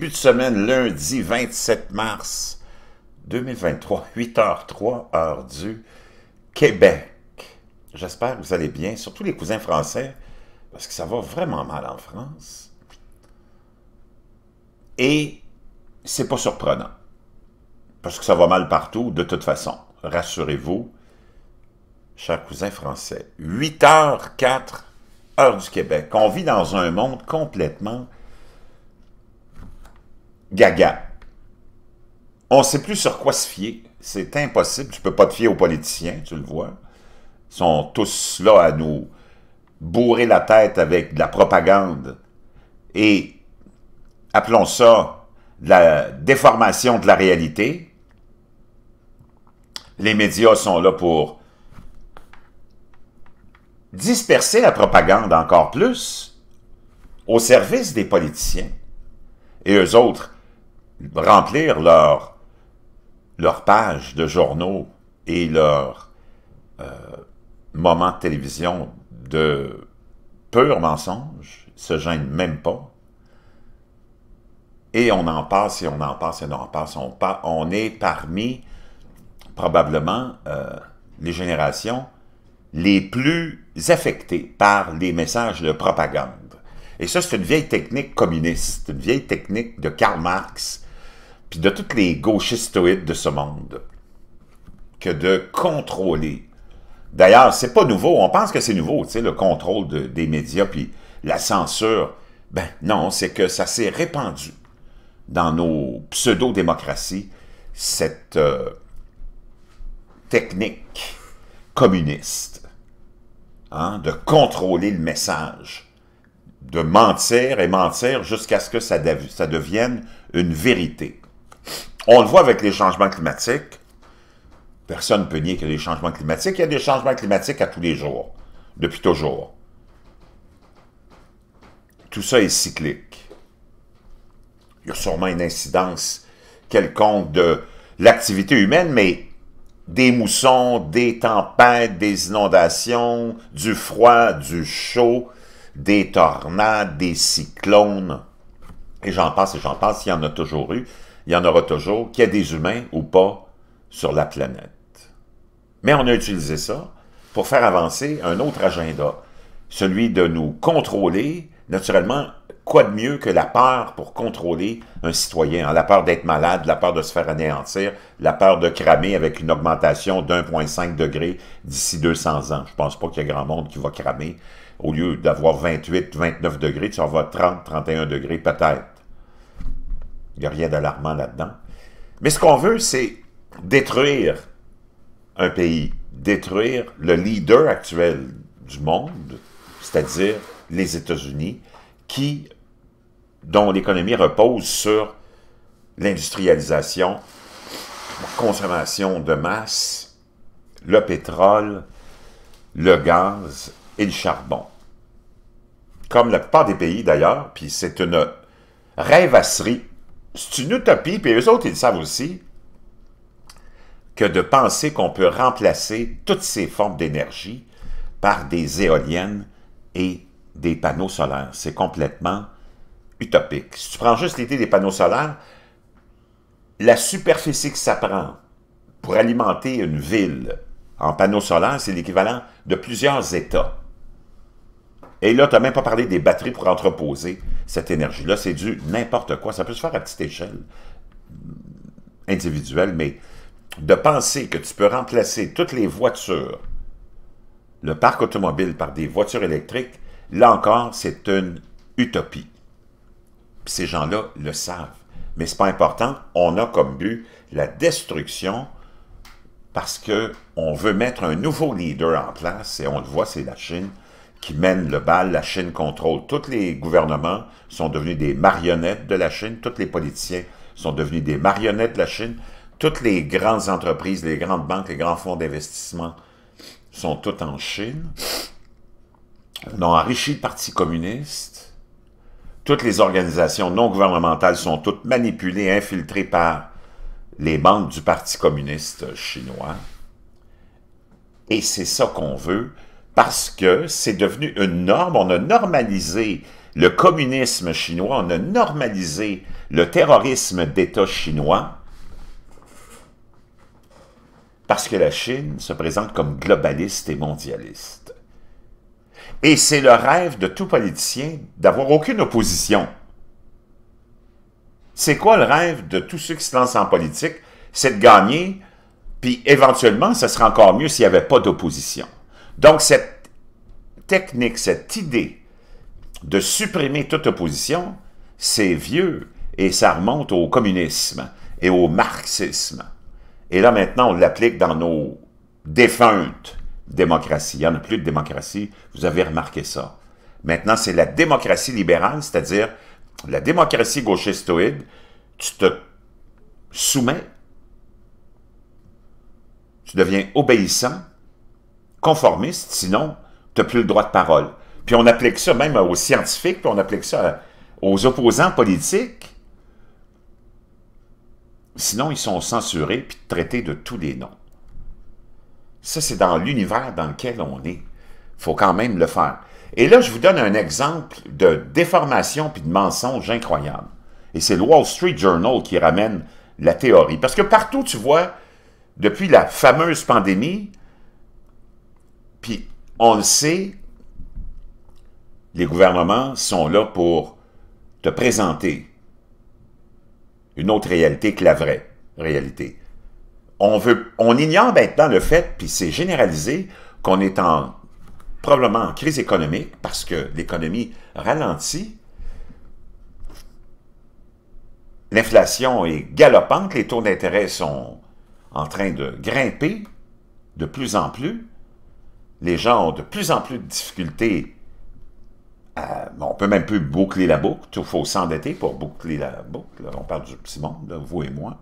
début de semaine, lundi 27 mars 2023, 8h03, heure du Québec. J'espère que vous allez bien, surtout les cousins français, parce que ça va vraiment mal en France. Et c'est pas surprenant, parce que ça va mal partout, de toute façon. Rassurez-vous, chers cousins français, 8h04, heure du Québec. On vit dans un monde complètement gaga. On ne sait plus sur quoi se fier. C'est impossible. Tu ne peux pas te fier aux politiciens, tu le vois. Ils sont tous là à nous bourrer la tête avec de la propagande et, appelons ça, la déformation de la réalité. Les médias sont là pour disperser la propagande encore plus au service des politiciens. Et eux autres, remplir leurs pages de journaux et leurs euh, moments de télévision de pur mensonge, se gênent même pas. Et on en passe, et on en passe, et on en passe. On, est parmi, probablement, euh, les générations les plus affectées par les messages de propagande. Et ça, c'est une vieille technique communiste, une vieille technique de Karl Marx, puis de toutes les gauchistoïdes de ce monde, que de contrôler. D'ailleurs, c'est pas nouveau, on pense que c'est nouveau, tu sais, le contrôle des médias, puis la censure. Ben non, c'est que ça s'est répandu dans nos pseudo-démocraties, cette euh, technique communiste hein, de contrôler le message, de mentir et mentir jusqu'à ce que ça devienne une vérité. On le voit avec les changements climatiques. Personne ne peut nier qu'il y a des changements climatiques. Il y a des changements climatiques à tous les jours, depuis toujours. Tout ça est cyclique. Il y a sûrement une incidence quelconque de l'activité humaine, mais des moussons, des tempêtes, des inondations, du froid, du chaud, des tornades, des cyclones, et j'en passe et j'en passe, il y en a toujours eu il y en aura toujours, qu'il y ait des humains ou pas sur la planète. Mais on a utilisé ça pour faire avancer un autre agenda, celui de nous contrôler, naturellement, quoi de mieux que la peur pour contrôler un citoyen, hein? la peur d'être malade, la peur de se faire anéantir, la peur de cramer avec une augmentation d'1,5 degré d'ici 200 ans. Je ne pense pas qu'il y a grand monde qui va cramer. Au lieu d'avoir 28, 29 degrés, tu vas 30, 31 degrés peut-être. Il n'y a rien d'alarmant là-dedans. Mais ce qu'on veut, c'est détruire un pays, détruire le leader actuel du monde, c'est-à-dire les États-Unis, qui, dont l'économie repose sur l'industrialisation, la consommation de masse, le pétrole, le gaz et le charbon. Comme la plupart des pays d'ailleurs, puis c'est une rêvasserie c'est une utopie, puis eux autres, ils le savent aussi, que de penser qu'on peut remplacer toutes ces formes d'énergie par des éoliennes et des panneaux solaires. C'est complètement utopique. Si tu prends juste l'idée des panneaux solaires, la superficie que ça prend pour alimenter une ville en panneaux solaires, c'est l'équivalent de plusieurs États. Et là, tu n'as même pas parlé des batteries pour entreposer cette énergie-là. C'est du n'importe quoi. Ça peut se faire à petite échelle mm, individuelle, mais de penser que tu peux remplacer toutes les voitures, le parc automobile, par des voitures électriques, là encore, c'est une utopie. ces gens-là le savent. Mais ce n'est pas important. On a comme but la destruction parce qu'on veut mettre un nouveau leader en place, et on le voit, c'est la Chine, qui mène le bal. La Chine contrôle tous les gouvernements, sont devenus des marionnettes de la Chine. Tous les politiciens sont devenus des marionnettes de la Chine. Toutes les grandes entreprises, les grandes banques, les grands fonds d'investissement sont toutes en Chine. On a enrichi le Parti communiste. Toutes les organisations non gouvernementales sont toutes manipulées, infiltrées par les membres du Parti communiste chinois. Et c'est ça qu'on veut parce que c'est devenu une norme. On a normalisé le communisme chinois, on a normalisé le terrorisme d'État chinois parce que la Chine se présente comme globaliste et mondialiste. Et c'est le rêve de tout politicien d'avoir aucune opposition. C'est quoi le rêve de tous ceux qui se lancent en politique? C'est de gagner, puis éventuellement, ce serait encore mieux s'il n'y avait pas d'opposition. Donc, cette technique, cette idée de supprimer toute opposition, c'est vieux et ça remonte au communisme et au marxisme. Et là, maintenant, on l'applique dans nos défuntes démocraties. Il n'y en a plus de démocratie, vous avez remarqué ça. Maintenant, c'est la démocratie libérale, c'est-à-dire la démocratie gauchistoïde. Tu te soumets, tu deviens obéissant conformiste, sinon, tu n'as plus le droit de parole. Puis on applique ça même aux scientifiques, puis on applique ça aux opposants politiques. Sinon, ils sont censurés, puis traités de tous les noms. Ça, c'est dans l'univers dans lequel on est. faut quand même le faire. Et là, je vous donne un exemple de déformation puis de mensonge incroyable. Et c'est le Wall Street Journal qui ramène la théorie. Parce que partout, tu vois, depuis la fameuse pandémie, puis, on le sait, les gouvernements sont là pour te présenter une autre réalité que la vraie réalité. On, veut, on ignore maintenant le fait, puis c'est généralisé, qu'on est en, probablement en crise économique parce que l'économie ralentit. L'inflation est galopante, les taux d'intérêt sont en train de grimper de plus en plus les gens ont de plus en plus de difficultés. À, on peut même plus boucler la boucle. Il faut s'endetter pour boucler la boucle. on parle du petit monde, vous et moi.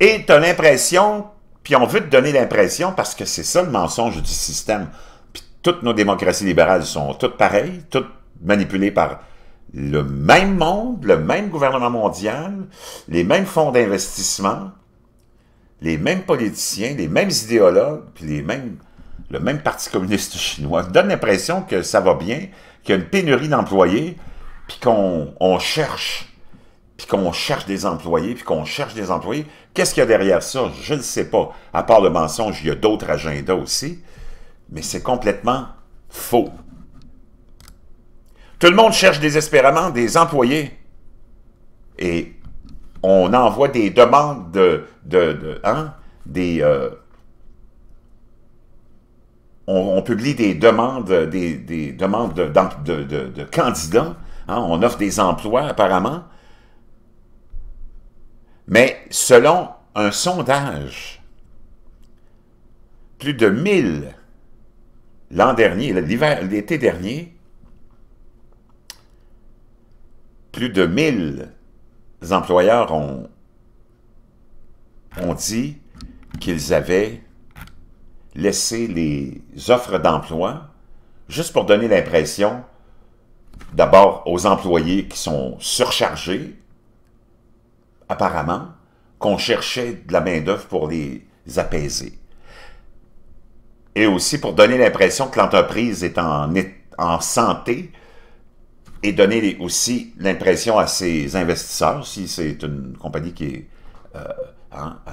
Et tu as l'impression, puis on veut te donner l'impression, parce que c'est ça le mensonge du système. Puis toutes nos démocraties libérales sont toutes pareilles, toutes manipulées par le même monde, le même gouvernement mondial, les mêmes fonds d'investissement, les mêmes politiciens, les mêmes idéologues, puis les mêmes le même Parti communiste chinois, donne l'impression que ça va bien, qu'il y a une pénurie d'employés, puis qu'on on cherche, puis qu'on cherche des employés, puis qu'on cherche des employés. Qu'est-ce qu'il y a derrière ça? Je ne sais pas. À part le mensonge, il y a d'autres agendas aussi, mais c'est complètement faux. Tout le monde cherche désespérément des employés. Et on envoie des demandes de... de, hein? des, euh, on, publie des demandes, des, demandes de, candidats. Hein, on offre des emplois, apparemment. Mais selon un sondage, plus de 1000 l'an dernier, l'été dernier, plus de 1000 employeurs ont, ont dit qu'ils avaient laisser les offres d'emploi juste pour donner l'impression, d'abord aux employés qui sont surchargés, apparemment, qu'on cherchait de la main-d'œuvre pour les apaiser. Et aussi pour donner l'impression que l'entreprise est en, en santé et donner aussi l'impression à ses investisseurs, si c'est une compagnie qui est euh, hein, euh,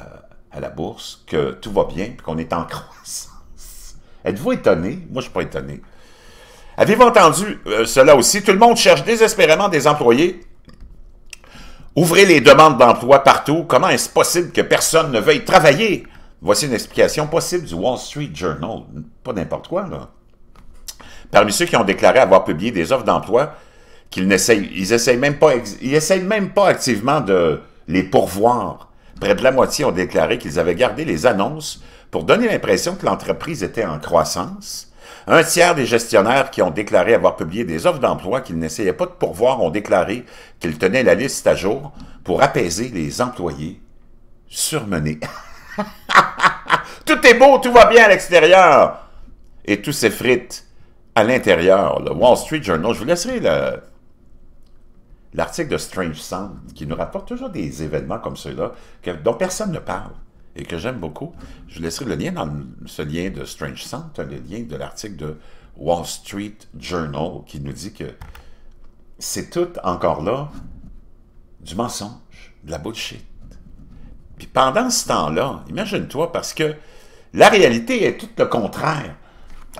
à la bourse, que tout va bien, qu'on est en croissance. Êtes-vous étonné? Moi, je ne suis pas étonné. Avez-vous entendu euh, cela aussi? Tout le monde cherche désespérément des employés. Ouvrez les demandes d'emploi partout. Comment est-ce possible que personne ne veuille travailler? Voici une explication possible du Wall Street Journal. Pas n'importe quoi, là. Parmi ceux qui ont déclaré avoir publié des offres d'emploi, qu'ils n'essayent, ils essayent même pas, ils même pas activement de les pourvoir près de la moitié ont déclaré qu'ils avaient gardé les annonces pour donner l'impression que l'entreprise était en croissance. Un tiers des gestionnaires qui ont déclaré avoir publié des offres d'emploi qu'ils n'essayaient pas de pourvoir ont déclaré qu'ils tenaient la liste à jour pour apaiser les employés surmenés. tout est beau, tout va bien à l'extérieur et tout s'effrite à l'intérieur. Le Wall Street Journal, je vous laisserai le, l'article de Strange Sound, qui nous rapporte toujours des événements comme ceux-là, dont personne ne parle et que j'aime beaucoup. Je laisserai le lien dans ce lien de Strange Sound, le lien de l'article de Wall Street Journal qui nous dit que c'est tout encore là du mensonge, de la bullshit. Puis pendant ce temps-là, imagine-toi, parce que la réalité est tout le contraire.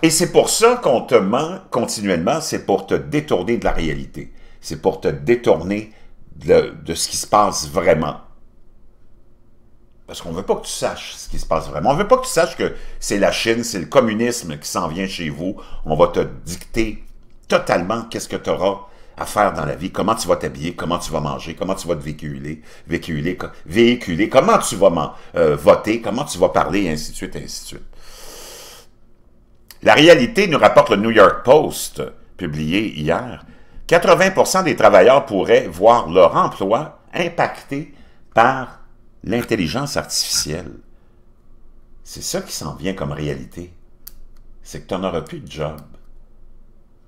Et c'est pour ça qu'on te ment continuellement, c'est pour te détourner de la réalité c'est pour te détourner de, ce qui se passe vraiment. Parce qu'on ne veut pas que tu saches ce qui se passe vraiment. On ne veut pas que tu saches que c'est la Chine, c'est le communisme qui s'en vient chez vous. On va te dicter totalement qu'est-ce que tu auras à faire dans la vie, comment tu vas t'habiller, comment tu vas manger, comment tu vas te véhiculer, véhiculer, véhiculer comment tu vas euh, voter, comment tu vas parler, ainsi de suite, ainsi de suite. La réalité nous rapporte le New York Post, publié hier, 80 des travailleurs pourraient voir leur emploi impacté par l'intelligence artificielle. C'est ça qui s'en vient comme réalité. C'est que tu n'auras plus de job.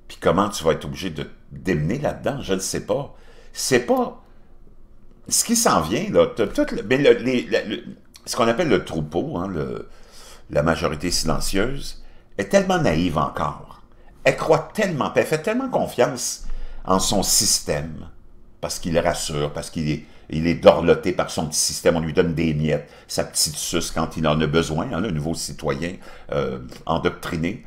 Puis comment tu vas être obligé de démener là-dedans, je ne sais pas. C'est pas... Ce qui s'en vient, là, ce qu'on appelle le troupeau, hein, la majorité silencieuse, est tellement naïve encore. Elle croit tellement, elle fait tellement confiance en son système, parce qu'il rassure, parce qu'il est, dorloté par son petit système, on lui donne des miettes, sa petite suce quand il en a besoin, un hein, nouveau citoyen euh, endoctriné.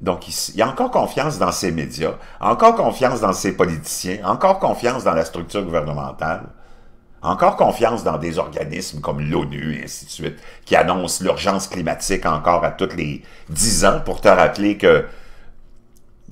Donc, il, y a encore confiance dans ces médias, encore confiance dans ces politiciens, encore confiance dans la structure gouvernementale, encore confiance dans des organismes comme l'ONU et ainsi de suite, qui annoncent l'urgence climatique encore à toutes les dix ans pour te rappeler que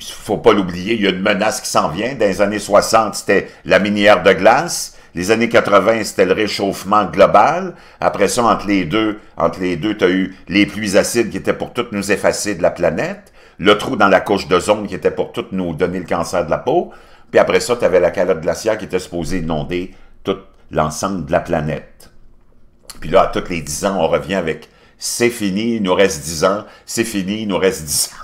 faut pas l'oublier, il y a une menace qui s'en vient. Dans les années 60, c'était la minière de glace. Les années 80, c'était le réchauffement global. Après ça, entre les deux, entre les deux, tu as eu les pluies acides qui étaient pour toutes nous effacer de la planète, le trou dans la couche d'ozone qui était pour toutes nous donner le cancer de la peau, puis après ça, tu avais la calotte glaciaire qui était supposée inonder tout l'ensemble de la planète. Puis là, à tous les 10 ans, on revient avec « c'est fini, il nous reste 10 ans, c'est fini, il nous reste 10 ans ».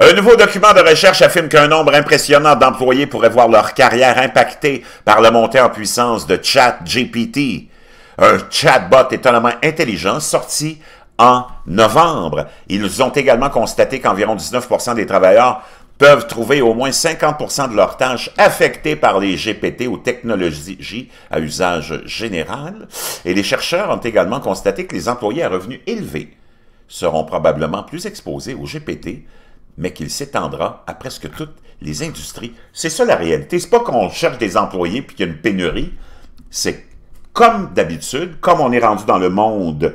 Un nouveau document de recherche affirme qu'un nombre impressionnant d'employés pourraient voir leur carrière impactée par la montée en puissance de ChatGPT, un chatbot étonnamment intelligent sorti en novembre. Ils ont également constaté qu'environ 19 des travailleurs peuvent trouver au moins 50 de leurs tâches affectées par les GPT ou technologies à usage général. Et les chercheurs ont également constaté que les employés à revenus élevés seront probablement plus exposés aux GPT mais qu'il s'étendra à presque toutes les industries. C'est ça la réalité. C'est pas qu'on cherche des employés puis qu'il y a une pénurie. C'est comme d'habitude, comme on est rendu dans le monde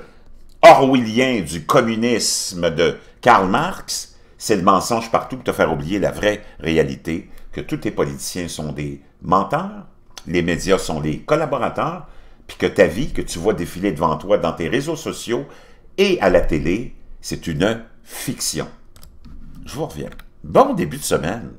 orwellien du communisme de Karl Marx, c'est le mensonge partout pour te faire oublier la vraie réalité, que tous tes politiciens sont des menteurs, les médias sont les collaborateurs, puis que ta vie que tu vois défiler devant toi dans tes réseaux sociaux et à la télé, c'est une fiction. Je vous reviens. Bon début de semaine.